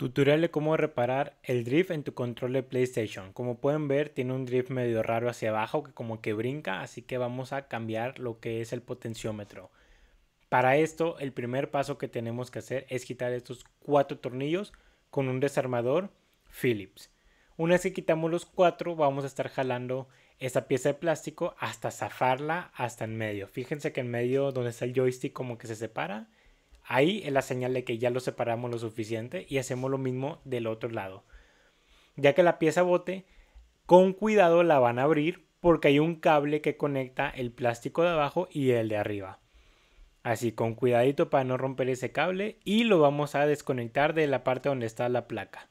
Tutorial de cómo reparar el drift en tu control de PlayStation. Como pueden ver, tiene un drift medio raro hacia abajo que como que brinca, así que vamos a cambiar lo que es el potenciómetro. Para esto, el primer paso que tenemos que hacer es quitar estos cuatro tornillos con un desarmador Phillips. Una vez que quitamos los cuatro, vamos a estar jalando esta pieza de plástico hasta zafarla hasta en medio. Fíjense que en medio donde está el joystick como que se separa Ahí es la señal de que ya lo separamos lo suficiente y hacemos lo mismo del otro lado. Ya que la pieza bote, con cuidado la van a abrir porque hay un cable que conecta el plástico de abajo y el de arriba. Así con cuidadito para no romper ese cable y lo vamos a desconectar de la parte donde está la placa.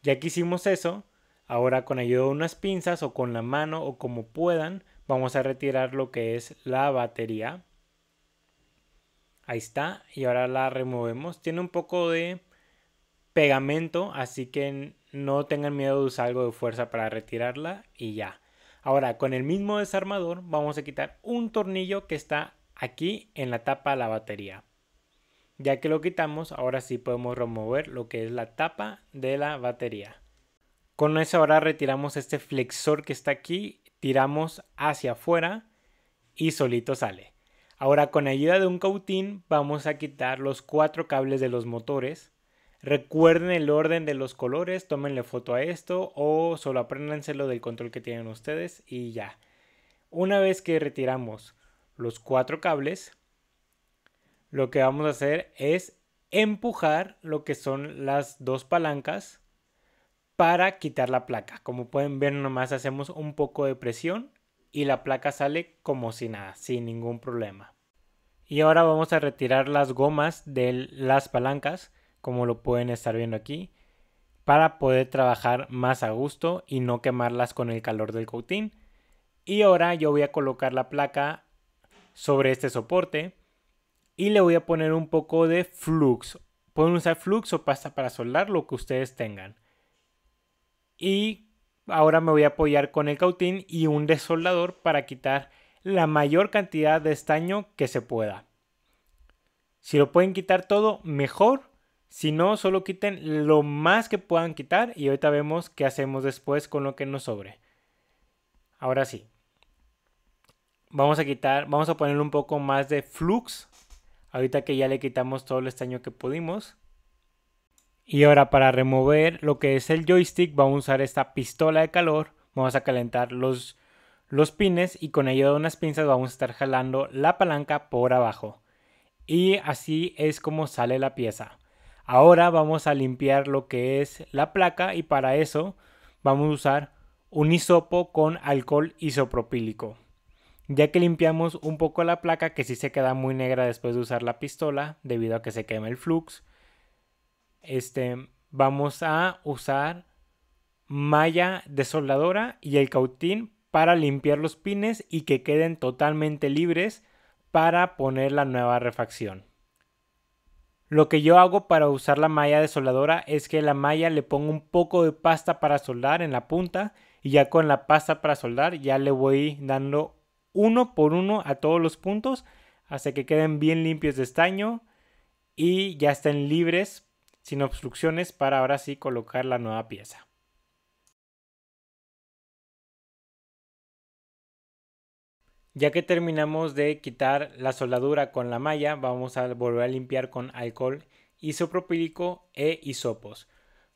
Ya que hicimos eso, ahora con ayuda de unas pinzas o con la mano o como puedan, vamos a retirar lo que es la batería Ahí está. Y ahora la removemos. Tiene un poco de pegamento, así que no tengan miedo de usar algo de fuerza para retirarla y ya. Ahora, con el mismo desarmador vamos a quitar un tornillo que está aquí en la tapa de la batería. Ya que lo quitamos, ahora sí podemos remover lo que es la tapa de la batería. Con eso ahora retiramos este flexor que está aquí, tiramos hacia afuera y solito sale. Ahora con ayuda de un cautín vamos a quitar los cuatro cables de los motores. Recuerden el orden de los colores, tómenle foto a esto o solo apréndanselo del control que tienen ustedes y ya. Una vez que retiramos los cuatro cables, lo que vamos a hacer es empujar lo que son las dos palancas para quitar la placa. Como pueden ver, nomás hacemos un poco de presión y la placa sale como si nada, sin ningún problema. Y ahora vamos a retirar las gomas de las palancas, como lo pueden estar viendo aquí, para poder trabajar más a gusto y no quemarlas con el calor del coutín. Y ahora yo voy a colocar la placa sobre este soporte y le voy a poner un poco de flux. Pueden usar flux o pasta para soldar, lo que ustedes tengan. Y ahora me voy a apoyar con el cautín y un desoldador para quitar la mayor cantidad de estaño que se pueda. Si lo pueden quitar todo, mejor. Si no, solo quiten lo más que puedan quitar y ahorita vemos qué hacemos después con lo que nos sobre. Ahora sí. Vamos a quitar, vamos a ponerle un poco más de flux. Ahorita que ya le quitamos todo el estaño que pudimos. Y ahora para remover lo que es el joystick vamos a usar esta pistola de calor, vamos a calentar los, los pines y con ayuda de unas pinzas vamos a estar jalando la palanca por abajo. Y así es como sale la pieza. Ahora vamos a limpiar lo que es la placa y para eso vamos a usar un hisopo con alcohol isopropílico. Ya que limpiamos un poco la placa que si se queda muy negra después de usar la pistola debido a que se quema el flux, este, vamos a usar malla desoladora y el cautín para limpiar los pines y que queden totalmente libres para poner la nueva refacción. Lo que yo hago para usar la malla desoladora es que la malla le pongo un poco de pasta para soldar en la punta y ya con la pasta para soldar ya le voy dando uno por uno a todos los puntos hasta que queden bien limpios de estaño y ya estén libres sin obstrucciones para ahora sí colocar la nueva pieza. Ya que terminamos de quitar la soldadura con la malla, vamos a volver a limpiar con alcohol isopropílico e isopos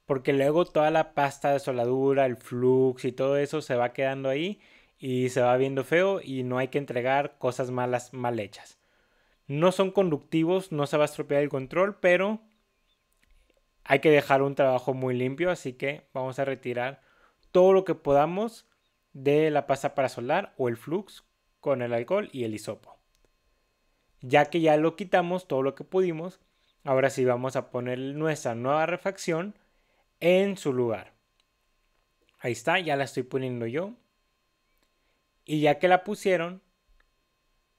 Porque luego toda la pasta de soldadura, el flux y todo eso se va quedando ahí y se va viendo feo y no hay que entregar cosas malas mal hechas. No son conductivos, no se va a estropear el control, pero hay que dejar un trabajo muy limpio, así que vamos a retirar todo lo que podamos de la pasta para solar o el flux con el alcohol y el hisopo. Ya que ya lo quitamos todo lo que pudimos, ahora sí vamos a poner nuestra nueva refacción en su lugar. Ahí está, ya la estoy poniendo yo. Y ya que la pusieron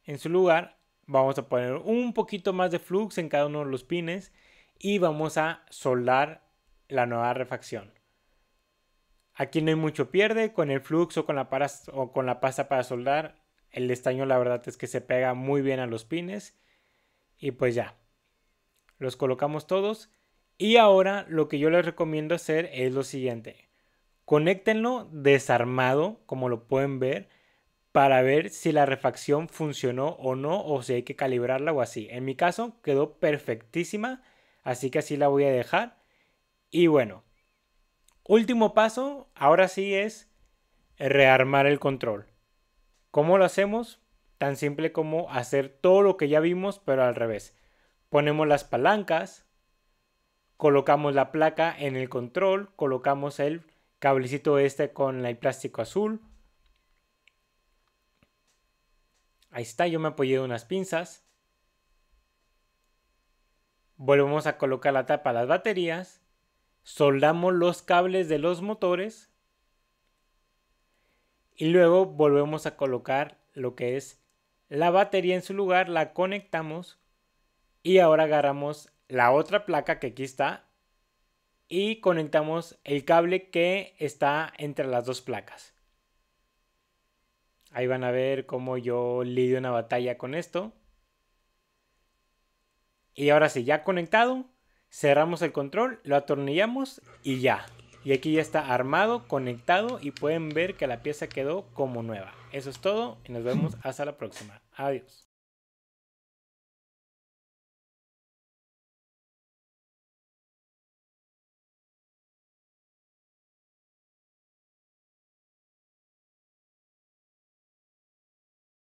en su lugar, vamos a poner un poquito más de flux en cada uno de los pines y vamos a soldar la nueva refacción. Aquí no hay mucho pierde con el flux o con la, o con la pasta para soldar. El estaño la verdad es que se pega muy bien a los pines. Y pues ya. Los colocamos todos. Y ahora lo que yo les recomiendo hacer es lo siguiente. Conéctenlo desarmado, como lo pueden ver, para ver si la refacción funcionó o no, o si hay que calibrarla o así. En mi caso quedó perfectísima Así que así la voy a dejar. Y bueno, último paso, ahora sí es rearmar el control. ¿Cómo lo hacemos? Tan simple como hacer todo lo que ya vimos, pero al revés. Ponemos las palancas, colocamos la placa en el control, colocamos el cablecito este con el plástico azul. Ahí está, yo me apoyé de unas pinzas. Volvemos a colocar la tapa a las baterías. Soldamos los cables de los motores. Y luego volvemos a colocar lo que es la batería en su lugar, la conectamos y ahora agarramos la otra placa que aquí está y conectamos el cable que está entre las dos placas. Ahí van a ver cómo yo lidio una batalla con esto. Y ahora sí, ya conectado, cerramos el control, lo atornillamos y ya. Y aquí ya está armado, conectado y pueden ver que la pieza quedó como nueva. Eso es todo y nos vemos hasta la próxima. Adiós.